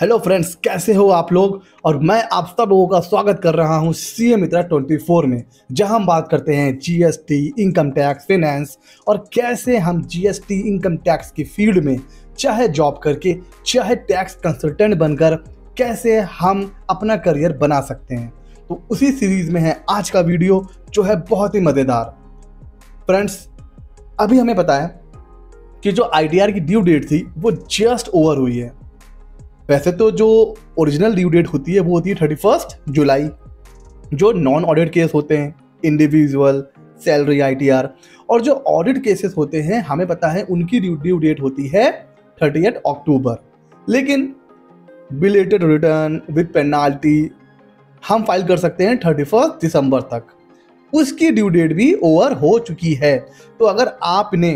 hello friends कैसे हो आप लोग और मैं आप सब लोगों का स्वागत कर रहा हूं सी एम ट्वेंटी फोर में जहां हम बात करते हैं जीएसटी इनकम टैक्स फिनेंस और कैसे हम जीएसटी इनकम टैक्स की फील्ड में चाहे जॉब करके चाहे टैक्स कंसल्टेंट बनकर कैसे हम अपना करियर बना सकते हैं तो उसी सीरीज़ में है आज का वीडियो जो है बहुत ही मज़ेदार फ्रेंड्स अभी हमें पता है कि जो आई की ड्यू डेट थी वो जस्ट ओवर हुई है वैसे तो जो ओरिजिनल ड्यू डेट होती है वो होती है थर्टी फर्स्ट जुलाई जो नॉन ऑडिट केस होते हैं इंडिविजुअल सैलरी आर और जो ऑडिट केसेस होते हैं हमें पता है उनकी ड्यू डेट होती है थर्टी एट अक्टूबर लेकिन बिलेटेड रिटर्न विद पेनाल्टी हम फाइल कर सकते हैं थर्टी फर्स्ट दिसंबर तक उसकी ड्यू डेट भी ओवर हो चुकी है तो अगर आपने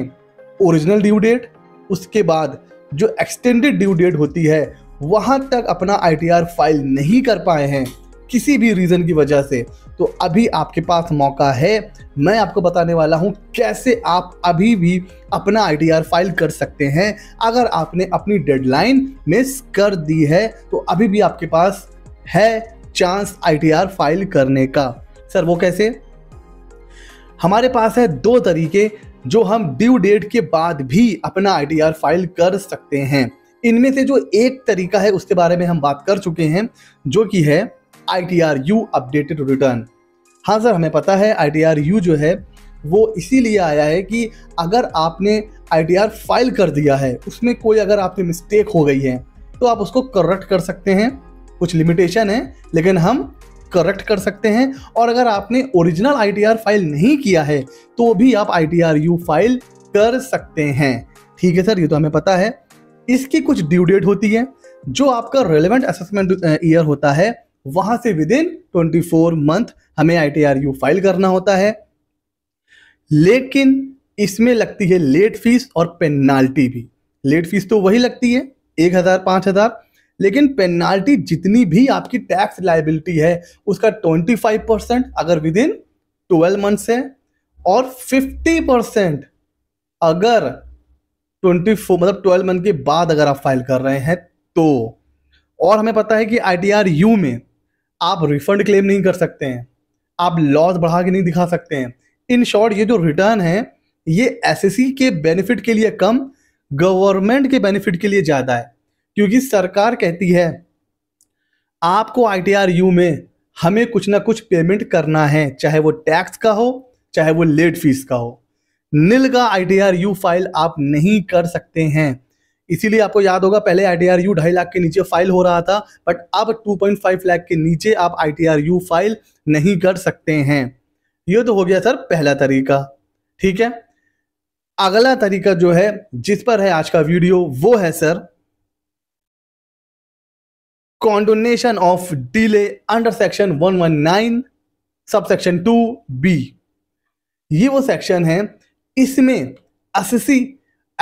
ओरिजिनल ड्यू डेट उसके बाद जो एक्सटेंडेड ड्यू डेट होती है वहाँ तक अपना आई फाइल नहीं कर पाए हैं किसी भी रीज़न की वजह से तो अभी आपके पास मौका है मैं आपको बताने वाला हूँ कैसे आप अभी भी अपना आई फाइल कर सकते हैं अगर आपने अपनी डेडलाइन मिस कर दी है तो अभी भी आपके पास है चांस आई फाइल करने का सर वो कैसे हमारे पास है दो तरीके जो हम ड्यू डेट के बाद भी अपना आई फाइल कर सकते हैं इनमें से जो एक तरीका है उसके बारे में हम बात कर चुके हैं जो कि है I T R U updated return हाँ सर हमें पता है आई टी आर यू जो है वो इसीलिए आया है कि अगर आपने आई टी आर फाइल कर दिया है उसमें कोई अगर आपकी मिस्टेक हो गई है तो आप उसको करेक्ट कर सकते हैं कुछ लिमिटेशन है लेकिन हम करेक्ट कर सकते हैं और अगर आपने original I T R file नहीं किया है तो भी आप I T R U file कर सकते हैं ठीक है सर ये तो हमें पता है इसकी कुछ ड्यू डेट होती है जो आपका रेलिवेंट असेसमेंट ईयर होता है वहां से within twenty four month हमें I T R U file करना होता है लेकिन इसमें लगती है लेट फीस और पेनाल्टी भी लेट फीस तो वही लगती है एक हज़ार पांच हज़ार लेकिन पेनाल्टी जितनी भी आपकी टैक्स लाइबिलिटी है उसका ट्वेंटी फाइव परसेंट अगर विद इन ट्वेल्व मंथ्स है और फिफ्टी परसेंट अगर ट्वेंटी फोर मतलब ट्वेल्व मंथ के बाद अगर आप फाइल कर रहे हैं तो और हमें पता है कि आई यू में आप रिफंड क्लेम नहीं कर सकते हैं आप लॉस बढ़ा के नहीं दिखा सकते हैं इन शॉर्ट ये जो रिटर्न है ये एस के बेनिफिट के लिए कम गवर्नमेंट के बेनिफिट के लिए ज़्यादा है क्योंकि सरकार कहती है आपको आई यू में हमें कुछ ना कुछ पेमेंट करना है चाहे वो टैक्स का हो चाहे वो लेट फीस का हो निल का आई फाइल आप नहीं कर सकते हैं इसीलिए आपको याद होगा पहले आई टी आर यू ढाई लाख के नीचे फाइल हो रहा था बट अब 2.5 लाख के नीचे आप I T R U file नहीं कर सकते हैं ये तो हो गया सर पहला तरीका ठीक है अगला तरीका जो है जिस पर है आज का वीडियो वो है sir condonation of delay under section 119 sub section to be ये वो सेक्शन है इसमें अस्सी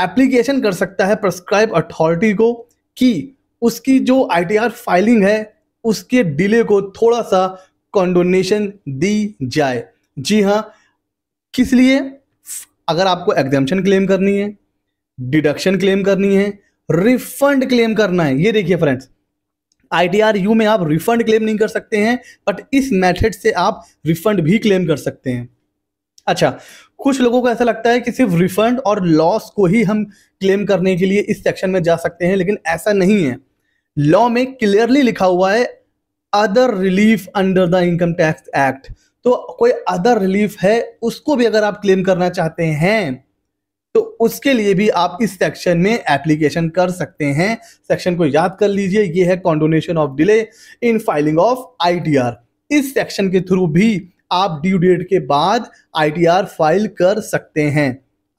एप्लीकेशन कर सकता है प्रस्क्राइब अथॉरिटी को कि उसकी जो आईटीआर फाइलिंग है उसके डिले को थोड़ा सा कॉन्डोनेशन दी जाए जी हाँ किस लिए अगर आपको एग्जामेशन क्लेम करनी है डिडक्शन क्लेम करनी है रिफंड क्लेम करना है ये देखिए फ्रेंड्स आईटीआर यू में आप रिफंड क्लेम नहीं कर सकते हैं बट इस मेथड से आप रिफंड भी क्लेम कर सकते हैं अच्छा कुछ लोगों को ऐसा लगता है कि सिर्फ रिफंड और लॉस को ही हम क्लेम करने के लिए इस सेक्शन में जा सकते हैं लेकिन ऐसा नहीं है लॉ में क्लियरली लिखा हुआ है other relief under the income tax act तो कोई अदर रिलीफ है उसको भी अगर आप क्लेम करना चाहते हैं तो उसके लिए भी आप इस सेक्शन में एप्लीकेशन कर सकते हैं सेक्शन को याद कर लीजिए ये है condonation of delay in filing of I इस सेक्शन के थ्रू भी आप ड्यू डेट के बाद आईटीआर फाइल कर सकते हैं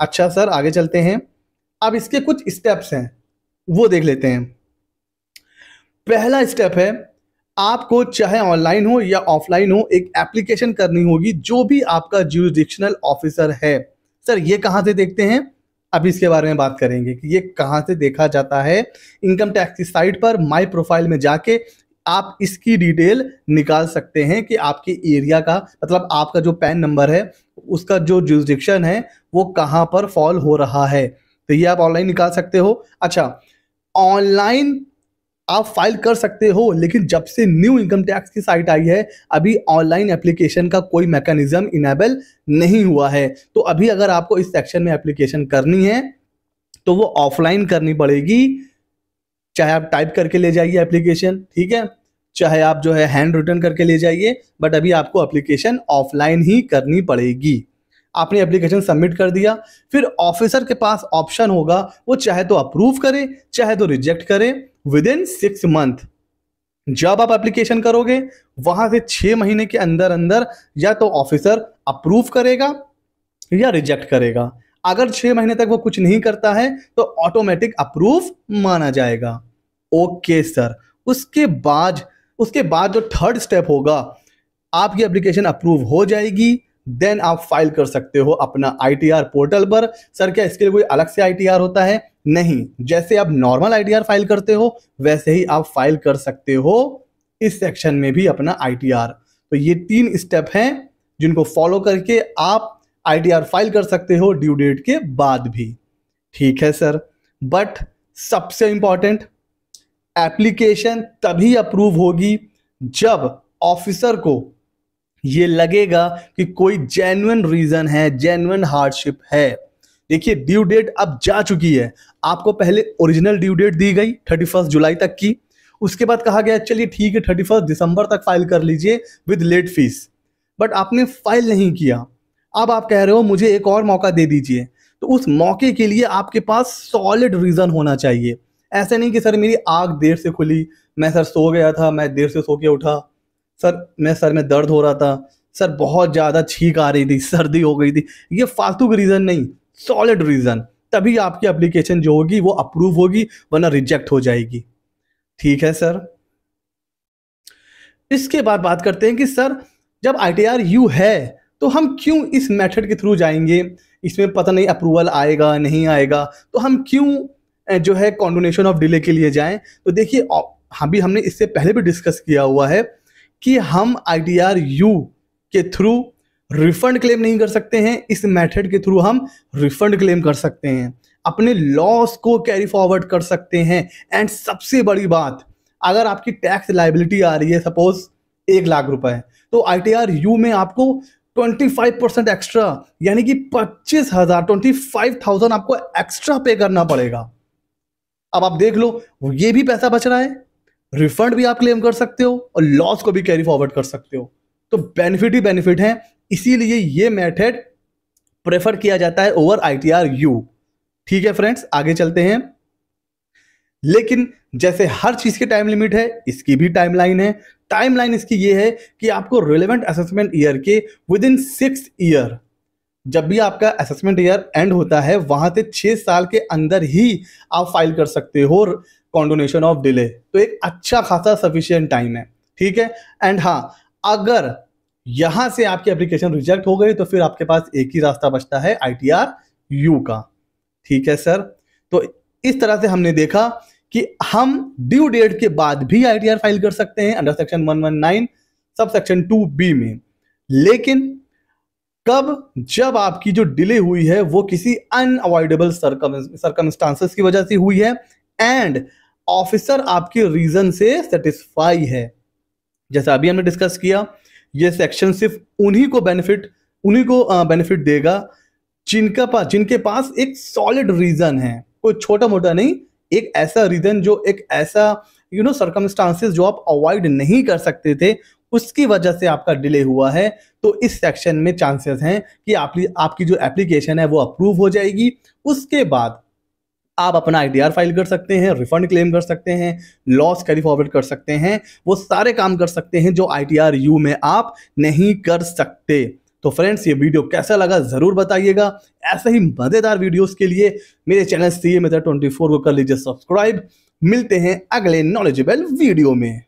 अच्छा सर आगे चलते हैं अब इसके कुछ स्टेप्स हैं वो देख लेते हैं पहला स्टेप है आपको चाहे ऑनलाइन हो या ऑफलाइन हो एक एप्लीकेशन करनी होगी जो भी आपका ज्यूरिडिक्शनल ऑफिसर है सर ये कहां से देखते हैं अब इसके बारे में बात करेंगे कि ये कहां से देखा जाता है इनकम टैक्स की साइट पर माई प्रोफाइल में जाके आप इसकी डिटेल निकाल सकते हैं कि आपके एरिया का मतलब आपका जो पैन नंबर है उसका जो जुजिक्शन है वो कहाँ पर फॉल हो रहा है तो ये आप ऑनलाइन निकाल सकते हो अच्छा ऑनलाइन आप फाइल कर सकते हो लेकिन जब से न्यू इनकम टैक्स की साइट आई है अभी ऑनलाइन एप्लीकेशन का कोई मैकेनिज्म इनेबल नहीं हुआ है तो अभी अगर आपको इस सेक्शन में एप्लीकेशन करनी है तो वो ऑफलाइन करनी पड़ेगी चाहे आप टाइप करके ले जाइए एप्लीकेशन ठीक है चाहे आप जो है हैंड रिटर्न करके ले जाइए बट अभी आपको एप्लीकेशन ऑफलाइन ही करनी पड़ेगी आपने एप्लीकेशन सबमिट कर दिया फिर ऑफिसर के पास ऑप्शन होगा वो चाहे तो अप्रूव करे चाहे तो रिजेक्ट करे विद इन सिक्स मंथ जब आप एप्लीकेशन करोगे वहां से छः महीने के अंदर अंदर या तो ऑफिसर अप्रूव करेगा या रिजेक्ट करेगा अगर छह महीने तक वो कुछ नहीं करता है तो ऑटोमेटिक अप्रूव माना जाएगा ओके सर उसके बाद उसके बाद जो थर्ड स्टेप होगा आपकी एप्लीकेशन अप्रूव हो जाएगी देन आप फाइल कर सकते हो अपना आई पोर्टल पर सर क्या इसके लिए कोई अलग से आई होता है नहीं जैसे आप नॉर्मल आई फाइल करते हो वैसे ही आप फाइल कर सकते हो इस सेक्शन में भी अपना आई तो ये तीन स्टेप हैं जिनको फॉलो करके आप आईडीआर फाइल कर सकते हो ड्यू डेट के बाद भी ठीक है सर बट सबसे इंपॉर्टेंट एप्लीकेशन तभी अप्रूव होगी जब ऑफिसर को ये लगेगा कि कोई जेन्युन रीज़न है जेन्युन हार्डशिप है देखिए ड्यू डेट अब जा चुकी है आपको पहले ओरिजिनल ड्यू डेट दी गई थर्टी फर्स्ट जुलाई तक की उसके बाद कहा गया चलिए ठीक है थर्टी फर्स्ट दिसंबर तक फाइल कर लीजिए विद लेट फीस बट आपने फाइल नहीं किया अब आप कह रहे हो मुझे एक और मौका दे दीजिए तो उस मौके के लिए आपके पास सॉलिड रीज़न होना चाहिए ऐसा नहीं कि सर मेरी आग देर से खुली मैं सर सो गया था मैं देर से सो के उठा सर मैं सर में दर्द हो रहा था सर बहुत ज़्यादा छींक आ रही थी सर्दी हो गई थी ये फालतू का रीज़न नहीं सॉलिड रीज़न तभी आपकी एप्लीकेशन जो होगी वो अप्रूव होगी वरना रिजेक्ट हो जाएगी ठीक है सर इसके बाद बात करते हैं कि सर जब आई टी आर यू है तो हम क्यों इस मेथड के थ्रू जाएंगे इसमें पता नहीं अप्रूवल आएगा नहीं आएगा तो हम क्यों जो है कॉन्डोनेशन ऑफ डिले के लिए जाएं तो देखिए हम हाँ भी हमने इससे पहले भी डिस्कस किया हुआ है कि हम आई टी आर यू के थ्रू रिफंड क्लेम नहीं कर सकते हैं इस मेथड के थ्रू हम रिफंड क्लेम कर सकते हैं अपने लॉस को कैरी फॉरवर्ड कर सकते हैं एंड सबसे बड़ी बात अगर आपकी टैक्स लाइबिलिटी आ रही है सपोज एक लाख रुपए तो आई टी आर यू में आपको ट्वेंटी फाइव परसेंट एक्स्ट्रा यानी कि पच्चीस हजार ट्वेंटी फाइव थाउजेंड आपको एक्स्ट्रा पे करना पड़ेगा अब आप देख लो ये भी पैसा बच रहा है रिफंड भी आप क्लेम कर सकते हो और लॉस को भी कैरी फॉरवर्ड कर सकते हो तो बेनिफिट ही बेनिफिट है इसीलिए ये मेथड प्रेफर किया जाता है over I T R U ठीक है फ्रेंड्स आगे चलते हैं लेकिन जैसे हर चीज़ की टाइम लिमिट है इसकी भी टाइमलाइन है टाइमलाइन इसकी ये है कि आपको रिलेवेंट असेसमेंट ईयर के विद इन सिक्स ईयर जब भी आपका असेसमेंट ईयर एंड होता है वहां से छह साल के अंदर ही आप फाइल कर सकते हो कॉन्डोनेशन ऑफ डिले तो एक अच्छा खासा सफिशियंट टाइम है ठीक है एंड हाँ अगर यहां से आपकी एप्लीकेशन रिजेक्ट हो गई तो फिर आपके पास एक ही रास्ता बचता है आई टी आर यू का ठीक है सर तो इस तरह से हमने देखा कि हम ड्यू डेट के बाद भी आईटीआर फाइल कर सकते हैं under section 119 sub section 2 B में लेकिन कब जब आपकी जो डिले हुई है वो किसी अनअवॉइडेबल सर्कमस्टांसेस की वजह से हुई है एंड ऑफिसर आपके रीजन से सेटिस्फाई है जैसा अभी हमने डिस्कस किया ये सेक्शन सिर्फ उन्हीं को बेनिफिट उन्हीं को बेनिफिट देगा जिनका पास जिनके पास एक सॉलिड रीजन है कोई छोटा मोटा नहीं एक ऐसा रीजन जो एक ऐसा यू नो सर्कमस्टांसिस जो आप अवॉइड नहीं कर सकते थे उसकी वजह से आपका डिले हुआ है तो इस सेक्शन में चांसेस हैं कि आप, आपकी जो एप्लीकेशन है वो अप्रूव हो जाएगी उसके बाद आप अपना आई फाइल कर सकते हैं रिफंड क्लेम कर सकते हैं लॉस कैरी फॉरवर्ड कर सकते हैं वो सारे काम कर सकते हैं जो आई यू में आप नहीं कर सकते तो फ्रेंड्स ये वीडियो कैसा लगा ज़रूर बताइएगा ऐसे ही मज़ेदार वीडियोस के लिए मेरे channel C A method twenty को कर लीजिए सब्सक्राइब मिलते हैं अगले नॉलेजेबल वीडियो में